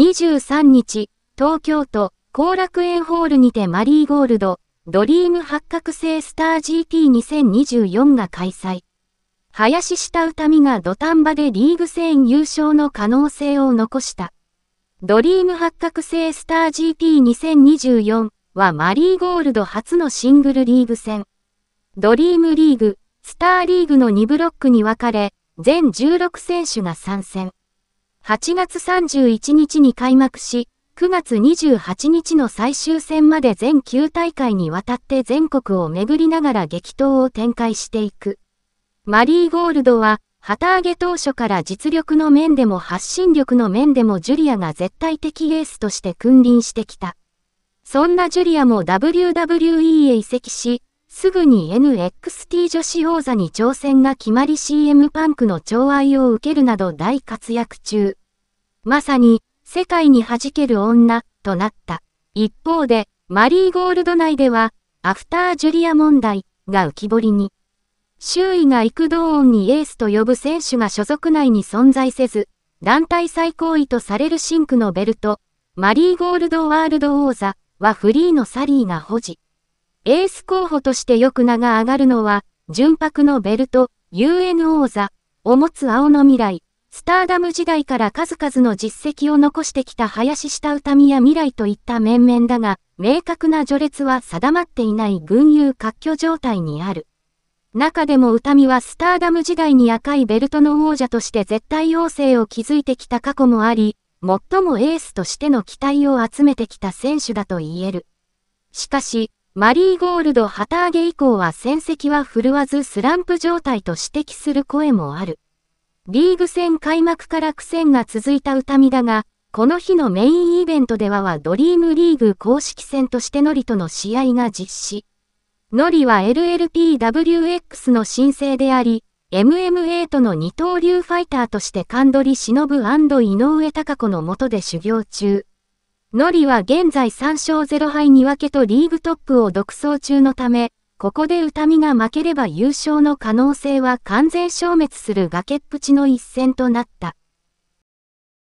23日、東京都、後楽園ホールにてマリーゴールド、ドリーム八角星スター GP2024 が開催。林下歌美が土壇場でリーグ戦優勝の可能性を残した。ドリーム八角星スター GP2024 はマリーゴールド初のシングルリーグ戦。ドリームリーグ、スターリーグの2ブロックに分かれ、全16選手が参戦。8月31日に開幕し、9月28日の最終戦まで全9大会にわたって全国を巡りながら激闘を展開していく。マリーゴールドは、旗揚げ当初から実力の面でも発信力の面でもジュリアが絶対的エースとして君臨してきた。そんなジュリアも WWE へ移籍し、すぐに NXT 女子王座に挑戦が決まり CM パンクの寵愛を受けるなど大活躍中。まさに、世界に弾ける女、となった。一方で、マリーゴールド内では、アフタージュリア問題が浮き彫りに。周囲が幾度音にエースと呼ぶ選手が所属内に存在せず、団体最高位とされるシンクのベルト、マリーゴールドワールド王座はフリーのサリーが保持。エース候補としてよく名が上がるのは、純白のベルト、u n 王座を持つ青の未来、スターダム時代から数々の実績を残してきた林下歌見や未来といった面々だが、明確な序列は定まっていない群雄割拠状態にある。中でも歌見はスターダム時代に赤いベルトの王者として絶対王政を築いてきた過去もあり、最もエースとしての期待を集めてきた選手だと言える。しかし、マリーゴールド旗揚げ以降は戦績は振るわずスランプ状態と指摘する声もある。リーグ戦開幕から苦戦が続いた歌見だが、この日のメインイベントでははドリームリーグ公式戦としてノリとの試合が実施。ノリは LLPWX の申請であり、MMA との二刀流ファイターとして神取忍井上隆子の下で修行中。ノリは現在3勝0敗に分けとリーグトップを独走中のため、ここで歌見が負ければ優勝の可能性は完全消滅する崖っぷちの一戦となった。